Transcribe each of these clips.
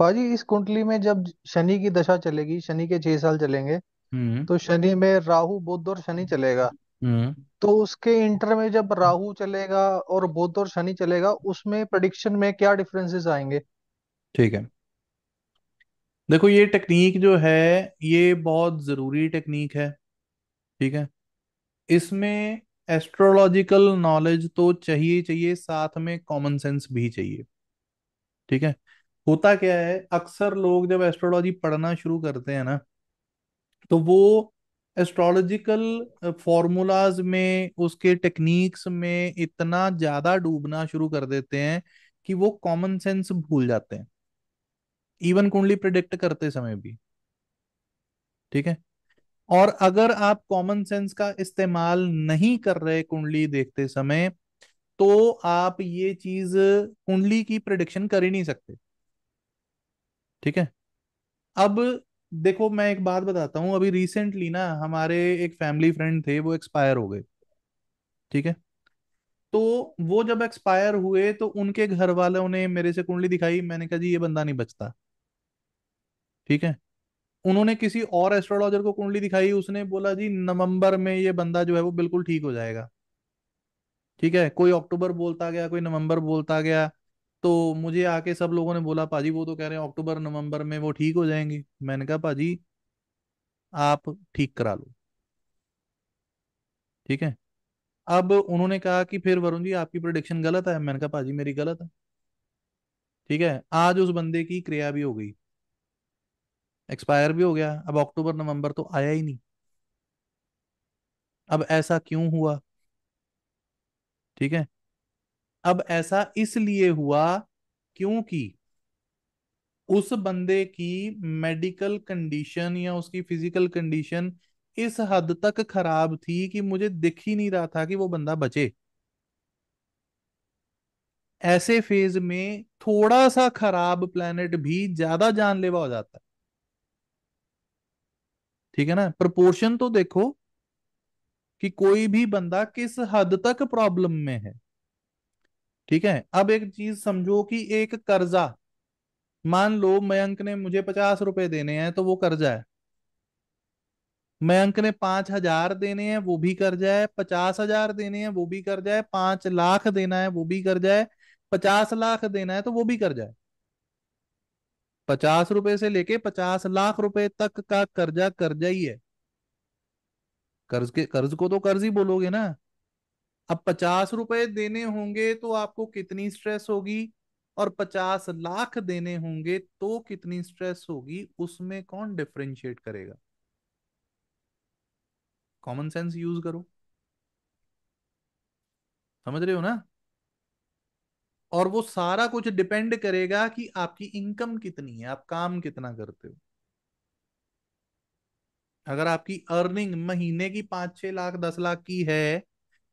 भाजी इस कुंडली में जब शनि की दशा चलेगी शनि के छह साल चलेंगे हम्म तो शनि में राहु बुध और शनि चलेगा हम्म तो उसके इंटर में जब राहु चलेगा और बुध और शनि चलेगा उसमें प्रेडिक्शन में क्या डिफरेंसेस आएंगे ठीक है देखो ये टेक्निक जो है ये बहुत ज़रूरी टेक्निक है ठीक है इसमें एस्ट्रोलॉजिकल नॉलेज तो चाहिए चाहिए साथ में कॉमन सेंस भी चाहिए ठीक है होता क्या है अक्सर लोग जब एस्ट्रोलॉजी पढ़ना शुरू करते हैं ना तो वो एस्ट्रोलॉजिकल फॉर्मूलाज में उसके टेक्निक्स में इतना ज्यादा डूबना शुरू कर देते हैं कि वो कॉमन सेंस भूल जाते हैं इवन कुंडली प्रिडिक्ट करते समय भी ठीक है और अगर आप कॉमन सेंस का इस्तेमाल नहीं कर रहे कुंडली देखते समय तो आप ये चीज कुंडली की प्रिडिक्शन कर ही नहीं सकते ठीक है अब देखो मैं एक बात बताता हूँ अभी रिसेंटली ना हमारे एक फैमिली फ्रेंड थे वो एक्सपायर हो गए ठीक है तो वो जब एक्सपायर हुए तो उनके घर वालों ने मेरे से कुंडली दिखाई मैंने कहा जी ये बंदा नहीं बचता ठीक है उन्होंने किसी और एस्ट्रोलॉजर को कुंडली दिखाई उसने बोला जी नवंबर में ये बंदा जो है वो बिल्कुल ठीक हो जाएगा ठीक है कोई अक्टूबर बोलता गया कोई नवंबर बोलता गया तो मुझे आके सब लोगों ने बोला पाजी वो तो कह रहे हैं अक्टूबर नवंबर में वो ठीक हो जाएंगे मैंने कहा पाजी आप ठीक करा लो ठीक है अब उन्होंने कहा कि फिर वरुण जी आपकी प्रोडिक्शन गलत है मैंने कहा पाजी मेरी गलत है ठीक है आज उस बंदे की क्रिया भी हो गई एक्सपायर भी हो गया अब अक्टूबर नवंबर तो आया ही नहीं अब ऐसा क्यों हुआ ठीक है अब ऐसा इसलिए हुआ क्योंकि उस बंदे की मेडिकल कंडीशन या उसकी फिजिकल कंडीशन इस हद तक खराब थी कि मुझे दिख ही नहीं रहा था कि वो बंदा बचे ऐसे फेज में थोड़ा सा खराब प्लेनेट भी ज्यादा जानलेवा हो जाता है ठीक है ना प्रपोर्शन तो देखो कि कोई भी बंदा किस हद तक प्रॉब्लम में है ठीक है अब एक चीज समझो कि एक कर्जा मान लो मयंक ने मुझे पचास रुपए देने हैं तो वो कर्जा है मयंक ने पांच हजार देने हैं वो भी कर्जा है पचास हजार देने हैं वो भी कर्जा है पांच लाख देना है वो भी कर्जा है पचास लाख देना है तो वो भी कर्जा है पचास रुपए से लेके पचास लाख रुपए तक का कर्जा कर्जा ही है कर्ज के कर्ज को तो कर्ज ही बोलोगे ना अब पचास रुपए देने होंगे तो आपको कितनी स्ट्रेस होगी और पचास लाख देने होंगे तो कितनी स्ट्रेस होगी उसमें कौन डिफ्रेंशिएट करेगा कॉमन सेंस यूज करो समझ रहे हो ना और वो सारा कुछ डिपेंड करेगा कि आपकी इनकम कितनी है आप काम कितना करते हो अगर आपकी अर्निंग महीने की पांच छह लाख दस लाख की है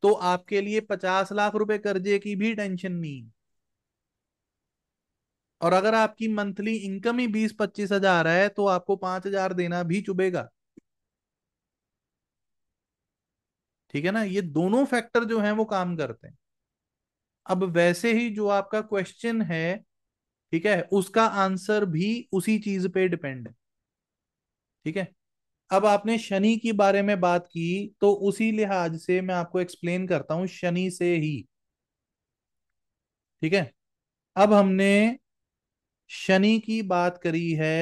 तो आपके लिए पचास लाख रुपए कर्जे की भी टेंशन नहीं और अगर आपकी मंथली इनकम ही बीस पच्चीस हजार है तो आपको पांच हजार देना भी चुभेगा ठीक है ना ये दोनों फैक्टर जो हैं वो काम करते हैं अब वैसे ही जो आपका क्वेश्चन है ठीक है उसका आंसर भी उसी चीज पे डिपेंड है ठीक है अब आपने शनि के बारे में बात की तो उसी लिहाज से मैं आपको एक्सप्लेन करता हूं शनि से ही ठीक है अब हमने शनि की बात करी है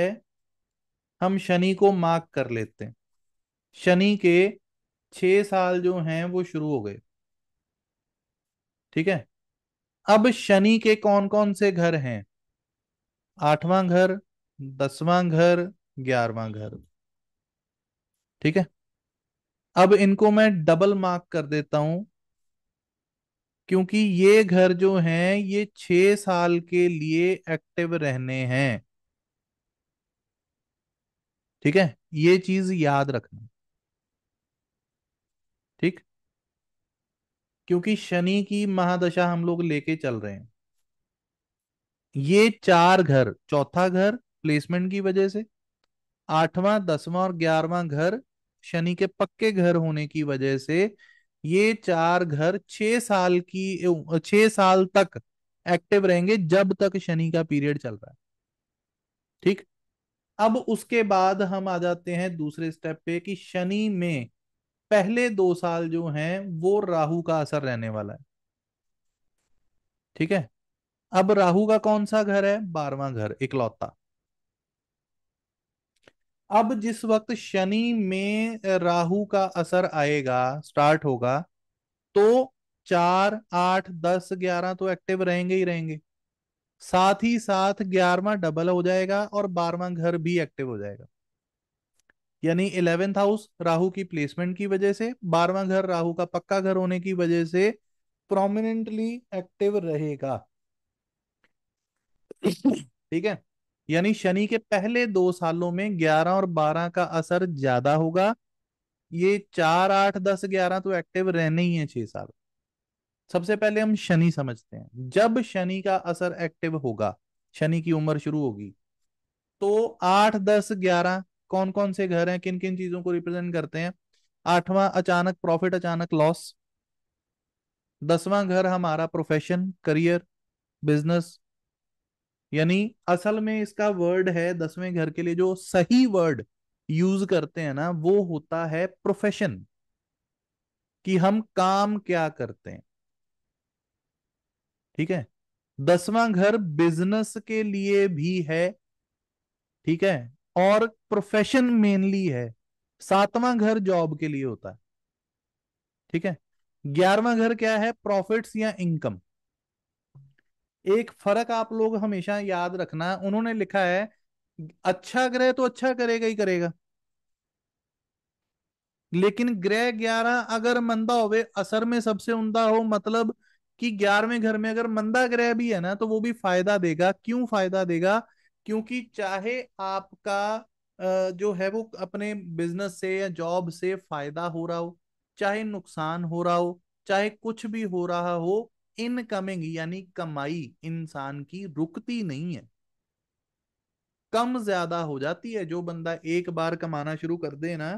हम शनि को मार्क कर लेते हैं शनि के छह साल जो हैं वो शुरू हो गए ठीक है अब शनि के कौन कौन से घर हैं आठवां घर दसवां घर ग्यारहवां घर ठीक है अब इनको मैं डबल मार्क कर देता हूं क्योंकि ये घर जो हैं ये छह साल के लिए एक्टिव रहने हैं ठीक है ये चीज याद रखना ठीक क्योंकि शनि की महादशा हम लोग लेके चल रहे हैं ये चार घर चौथा घर प्लेसमेंट की वजह से आठवां दसवां और ग्यारहवां घर शनि के पक्के घर होने की वजह से ये चार घर छह साल की छह साल तक एक्टिव रहेंगे जब तक शनि का पीरियड चल रहा है ठीक अब उसके बाद हम आ जाते हैं दूसरे स्टेप पे कि शनि में पहले दो साल जो हैं वो राहु का असर रहने वाला है ठीक है अब राहु का कौन सा घर है बारवा घर इकलौता अब जिस वक्त शनि में राहु का असर आएगा स्टार्ट होगा तो चार आठ दस ग्यारह तो एक्टिव रहेंगे ही रहेंगे साथ ही साथ ग्यारहवा डबल हो जाएगा और बारहवा घर भी एक्टिव हो जाएगा यानी इलेवेंथ हाउस राहु की प्लेसमेंट की वजह से बारवा घर राहु का पक्का घर होने की वजह से प्रोमिनेंटली एक्टिव रहेगा ठीक है यानी शनि के पहले दो सालों में ग्यारह और बारह का असर ज्यादा होगा ये चार आठ दस ग्यारह तो एक्टिव रहने ही है छह साल सबसे पहले हम शनि समझते हैं जब शनि का असर एक्टिव होगा शनि की उम्र शुरू होगी तो आठ दस ग्यारह कौन कौन से घर हैं किन किन चीजों को रिप्रेजेंट करते हैं आठवां अचानक प्रॉफिट अचानक लॉस दसवां घर हमारा प्रोफेशन करियर बिजनेस यानी असल में इसका वर्ड है दसवें घर के लिए जो सही वर्ड यूज करते हैं ना वो होता है प्रोफेशन कि हम काम क्या करते हैं ठीक है दसवां घर बिजनेस के लिए भी है ठीक है और प्रोफेशन मेनली है सातवां घर जॉब के लिए होता है ठीक है ग्यारहवां घर क्या है प्रॉफिट्स या इनकम एक फर्क आप लोग हमेशा याद रखना उन्होंने लिखा है अच्छा ग्रह तो अच्छा करेगा ही करेगा लेकिन ग्रह ग्यारह अगर मंदा हो असर में सबसे उमदा हो मतलब कि ग्यारहवें घर में अगर मंदा ग्रह भी है ना तो वो भी फायदा देगा क्यों फायदा देगा क्योंकि चाहे आपका जो है वो अपने बिजनेस से या जॉब से फायदा हो रहा हो चाहे नुकसान हो रहा हो चाहे कुछ भी हो रहा हो इनकमिंग यानी कमाई इंसान की रुकती नहीं है कम ज्यादा हो जाती है जो बंदा एक बार कमाना शुरू कर दे ना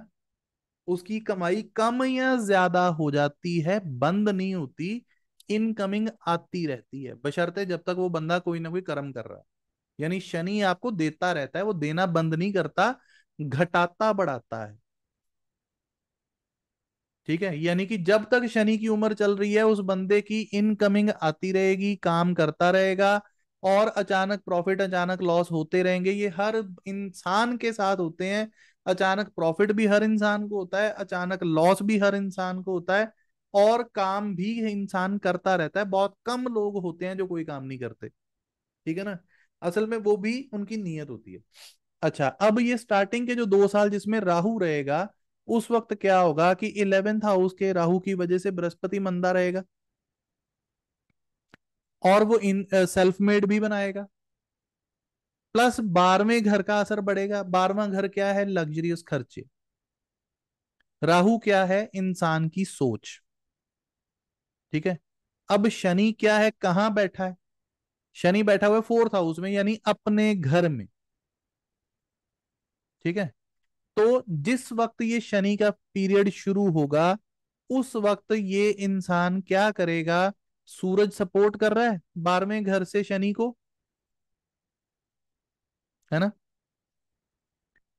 उसकी कमाई कम या ज्यादा हो जाती है बंद नहीं होती इनकमिंग आती रहती है बशर्ते जब तक वो बंदा कोई ना कोई कर्म कर रहा है यानी शनि आपको देता रहता है वो देना बंद नहीं करता घटाता बढ़ाता है ठीक है यानी कि जब तक शनि की उम्र चल रही है उस बंदे की इनकमिंग आती रहेगी काम करता रहेगा और अचानक प्रॉफिट अचानक लॉस होते रहेंगे ये हर इंसान के साथ होते हैं अचानक प्रॉफिट भी हर इंसान को होता है अचानक लॉस भी हर इंसान को होता है और काम भी इंसान करता रहता है बहुत कम लोग होते हैं जो कोई काम नहीं करते ठीक है ना असल में वो भी उनकी नीयत होती है अच्छा अब ये स्टार्टिंग के जो दो साल जिसमें राहु रहेगा उस वक्त क्या होगा कि इलेवेंथ हाउस के राहु की वजह से बृहस्पति मंदा रहेगा और वो इन सेल्फ मेड भी बनाएगा प्लस बारहवें घर का असर बढ़ेगा बारहवा घर क्या है लग्जरियस खर्चे राहु क्या है इंसान की सोच ठीक है अब शनि क्या है कहां बैठा है शनि बैठा हुआ है फोर्थ हाउस में यानी अपने घर में ठीक है तो जिस वक्त ये शनि का पीरियड शुरू होगा उस वक्त ये इंसान क्या करेगा सूरज सपोर्ट कर रहा है बारहवें घर से शनि को है ना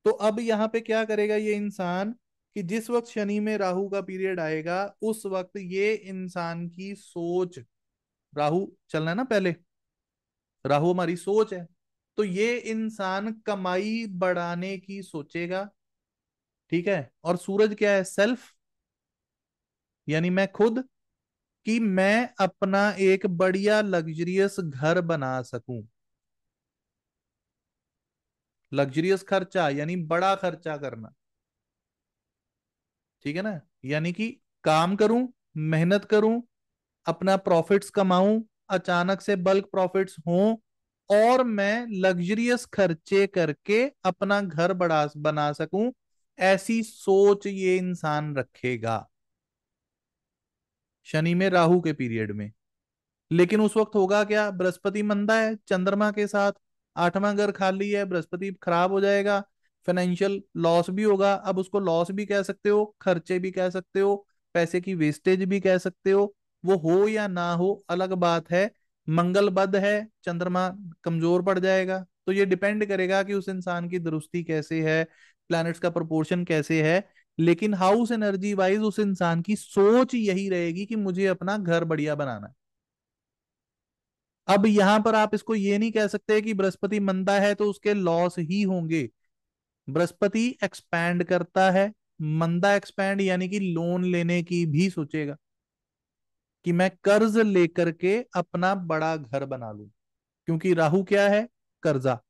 तो अब यहां पे क्या करेगा ये इंसान कि जिस वक्त शनि में राहु का पीरियड आएगा उस वक्त ये इंसान की सोच राहु चलना है ना पहले राहु हमारी सोच है तो ये इंसान कमाई बढ़ाने की सोचेगा ठीक है और सूरज क्या है सेल्फ यानी मैं खुद कि मैं अपना एक बढ़िया लग्जरियस घर बना सकूं लग्जरियस खर्चा यानी बड़ा खर्चा करना ठीक है ना यानी कि काम करूं मेहनत करूं अपना प्रॉफिट्स कमाऊं अचानक से बल्क प्रॉफिट्स हों और मैं लग्जरियस खर्चे करके अपना घर बड़ा बना सकूं ऐसी सोच ये इंसान रखेगा शनि में राहु के पीरियड में लेकिन उस वक्त होगा क्या बृहस्पति मंदा है चंद्रमा के साथ आठवां घर खाली है बृहस्पति खराब हो जाएगा फाइनेंशियल लॉस भी होगा अब उसको लॉस भी कह सकते हो खर्चे भी कह सकते हो पैसे की वेस्टेज भी कह सकते हो वो हो या ना हो अलग बात है मंगल बद है चंद्रमा कमजोर पड़ जाएगा तो ये डिपेंड करेगा कि उस इंसान की दुरुस्ती कैसे है प्लैनेट्स का प्रोपोर्शन कैसे है लेकिन हाउस एनर्जी वाइज उस इंसान की सोच यही रहेगी कि मुझे अपना घर बढ़िया बनाना है अब यहां पर आप इसको ये नहीं कह सकते कि बृहस्पति मंदा है तो उसके लॉस ही होंगे बृहस्पति एक्सपैंड करता है मंदा एक्सपैंड यानी कि लोन लेने की भी सोचेगा कि मैं कर्ज लेकर के अपना बड़ा घर बना लू क्योंकि राहु क्या है कर्जा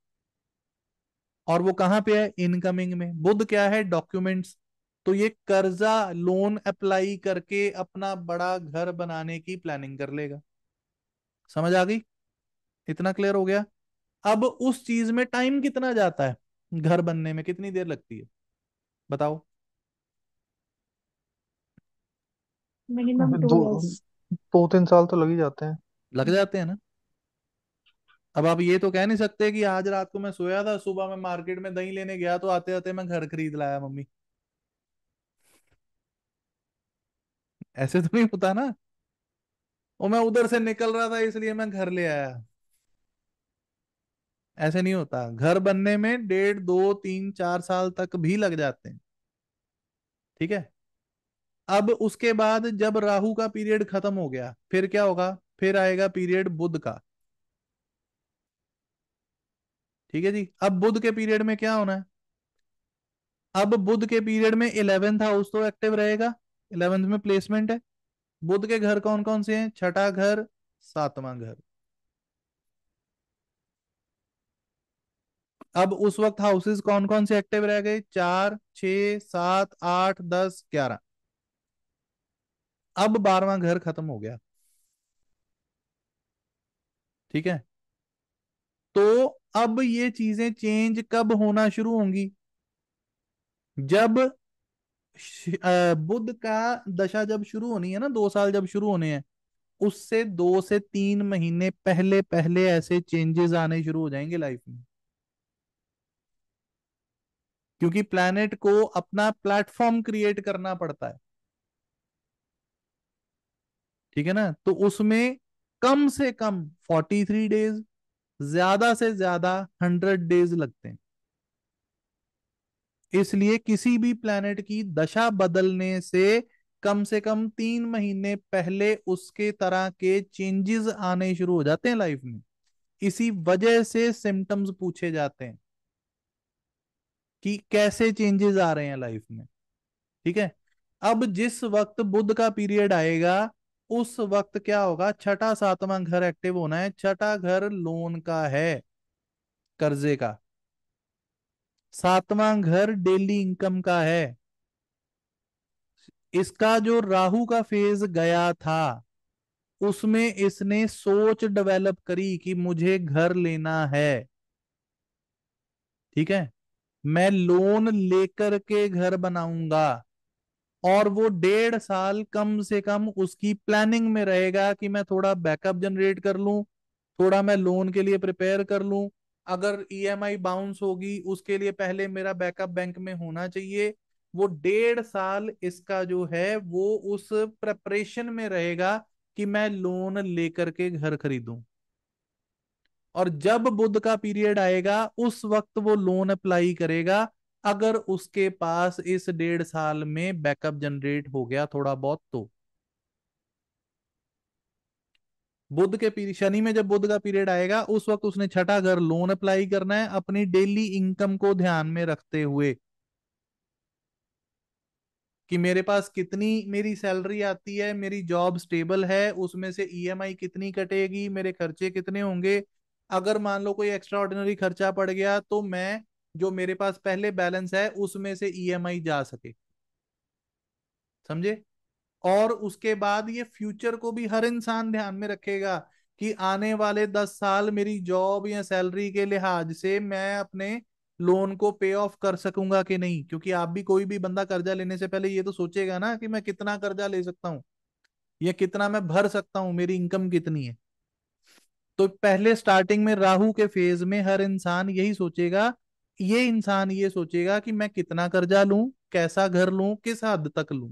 और वो कहाँ पे है इनकमिंग में बुद्ध क्या है डॉक्यूमेंट्स तो ये कर्जा लोन अप्लाई करके अपना बड़ा घर बनाने की प्लानिंग कर लेगा समझ आ गई इतना क्लियर हो गया अब उस चीज में टाइम कितना जाता है घर बनने में कितनी देर लगती है बताओ दो, दो तीन साल तो लग ही जाते हैं लग जाते हैं ना अब आप ये तो कह नहीं सकते कि आज रात को मैं सोया था सुबह मैं मार्केट में दही लेने गया तो आते आते मैं घर खरीद लाया मम्मी ऐसे तो नहीं होता ना और मैं उधर से निकल रहा था इसलिए मैं घर ले आया ऐसे नहीं होता घर बनने में डेढ़ दो तीन चार साल तक भी लग जाते हैं ठीक है अब उसके बाद जब राहु का पीरियड खत्म हो गया फिर क्या होगा फिर आएगा पीरियड बुध का ठीक है जी अब बुद्ध के पीरियड में क्या होना है अब बुद्ध के पीरियड में इलेवेंथ हाउस तो एक्टिव रहेगा इलेवेंथ में प्लेसमेंट है बुद्ध के घर कौन कौन से हैं छठा घर सातवां घर अब उस वक्त हाउसेस कौन कौन से एक्टिव रह गए चार छ सात आठ दस ग्यारह अब बारवा घर खत्म हो गया ठीक है तो अब ये चीजें चेंज कब होना शुरू होंगी जब बुद्ध का दशा जब शुरू होनी है ना दो साल जब शुरू होने हैं उससे दो से तीन महीने पहले पहले ऐसे चेंजेस आने शुरू हो जाएंगे लाइफ में क्योंकि प्लेनेट को अपना प्लेटफॉर्म क्रिएट करना पड़ता है ठीक है ना तो उसमें कम से कम फोर्टी थ्री डेज ज्यादा से ज्यादा हंड्रेड डेज लगते हैं इसलिए किसी भी प्लेनेट की दशा बदलने से कम से कम तीन महीने पहले उसके तरह के चेंजेस आने शुरू हो जाते हैं लाइफ में इसी वजह से सिम्टम्स पूछे जाते हैं कि कैसे चेंजेस आ रहे हैं लाइफ में ठीक है अब जिस वक्त बुद्ध का पीरियड आएगा उस वक्त क्या होगा छठा सातवां घर एक्टिव होना है छठा घर लोन का है कर्जे का सातवां घर डेली इनकम का है इसका जो राहु का फेज गया था उसमें इसने सोच डेवलप करी कि मुझे घर लेना है ठीक है मैं लोन लेकर के घर बनाऊंगा और वो डेढ़ साल कम से कम उसकी प्लानिंग में रहेगा कि मैं थोड़ा बैकअप जनरेट कर लूं थोड़ा मैं लोन के लिए प्रिपेयर कर लूं अगर ईएमआई e बाउंस होगी उसके लिए पहले मेरा बैकअप बैंक में होना चाहिए वो डेढ़ साल इसका जो है वो उस प्रेपरेशन में रहेगा कि मैं लोन लेकर के घर खरीदूं और जब बुद्ध का पीरियड आएगा उस वक्त वो लोन अप्लाई करेगा अगर उसके पास इस डेढ़ साल में बैकअप जनरेट हो गया थोड़ा बहुत तो बुद्ध के पीरियड शनि में जब बुद्ध का पीरियड आएगा उस वक्त उसने छठा घर लोन अप्लाई करना है अपनी डेली इनकम को ध्यान में रखते हुए कि मेरे पास कितनी मेरी सैलरी आती है मेरी जॉब स्टेबल है उसमें से ईएमआई e कितनी कटेगी मेरे खर्चे कितने होंगे अगर मान लो कोई एक्स्ट्रा ऑर्डिनरी खर्चा पड़ गया तो मैं जो मेरे पास पहले बैलेंस है उसमें से ईएमआई e जा सके समझे और उसके बाद ये फ्यूचर को भी हर इंसान ध्यान में रखेगा कि आने वाले दस साल मेरी जॉब या सैलरी के लिहाज से मैं अपने लोन को पे ऑफ कर सकूंगा कि नहीं क्योंकि आप भी कोई भी बंदा कर्जा लेने से पहले ये तो सोचेगा ना कि मैं कितना कर्जा ले सकता हूँ या कितना मैं भर सकता हूँ मेरी इनकम कितनी है तो पहले स्टार्टिंग में राहु के फेज में हर इंसान यही सोचेगा ये इंसान ये सोचेगा कि मैं कितना कर्जा लूं कैसा घर लूं किस हद तक लूं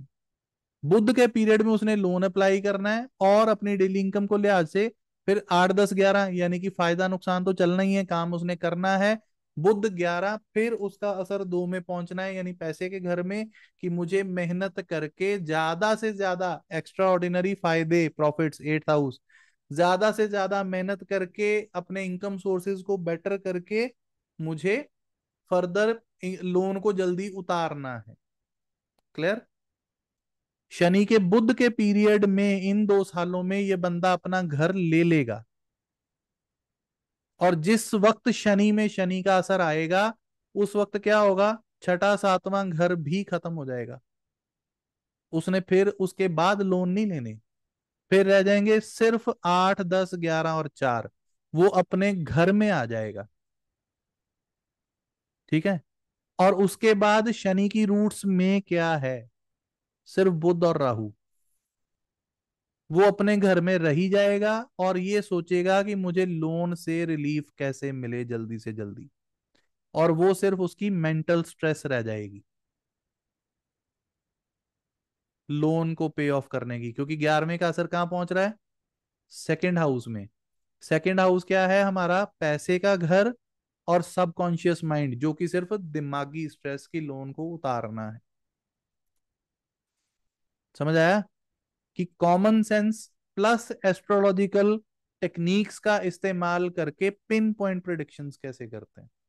बुद्ध के पीरियड में उसने लोन अप्लाई करना है और अपनी डेली इनकम को लिहाज से फिर आठ दस ग्यारह यानी कि फायदा नुकसान तो चलना ही है काम उसने करना है बुद्ध ग्यारह फिर उसका असर दो में पहुंचना है यानी पैसे के घर में कि मुझे मेहनत करके ज्यादा से ज्यादा एक्स्ट्रा ऑर्डिनरी फायदे प्रॉफिट एट हाउस ज्यादा से ज्यादा मेहनत करके अपने इनकम सोर्सेज को बेटर करके मुझे फर्दर लोन को जल्दी उतारना है क्लियर शनि के बुद्ध के पीरियड में इन दो सालों में यह बंदा अपना घर ले लेगा और जिस वक्त शनि में शनि का असर आएगा उस वक्त क्या होगा छठा सातवां घर भी खत्म हो जाएगा उसने फिर उसके बाद लोन नहीं लेने फिर रह जाएंगे सिर्फ आठ दस ग्यारह और चार वो अपने घर में आ जाएगा ठीक है और उसके बाद शनि की रूट्स में क्या है सिर्फ बुद्ध और राहु वो अपने घर में रही जाएगा और ये सोचेगा कि मुझे लोन से रिलीफ कैसे मिले जल्दी से जल्दी और वो सिर्फ उसकी मेंटल स्ट्रेस रह जाएगी लोन को पे ऑफ करने की क्योंकि ग्यारहवें का असर कहां पहुंच रहा है सेकेंड हाउस में सेकेंड हाउस क्या है हमारा पैसे का घर और सबकॉन्शियस माइंड जो कि सिर्फ दिमागी स्ट्रेस की लोन को उतारना है समझ आया कि common sense plus astrological techniques का इस्तेमाल करके पिन पॉइंट प्रोडिक्शन कैसे करते हैं